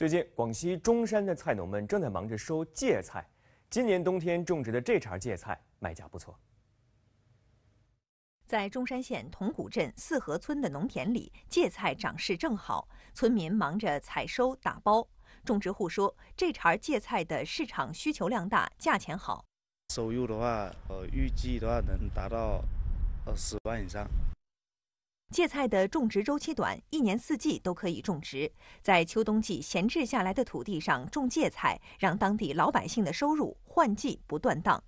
最近，广西中山的菜农们正在忙着收芥菜。今年冬天种植的这茬芥菜卖价不错。在中山县铜鼓镇四合村的农田里，芥菜长势正好，村民忙着采收、打包。种植户说，这茬芥菜的市场需求量大，价钱好，收入的话，呃，预计的话能达到二十万以上。芥菜的种植周期短，一年四季都可以种植。在秋冬季闲置下来的土地上种芥菜，让当地老百姓的收入换季不断档。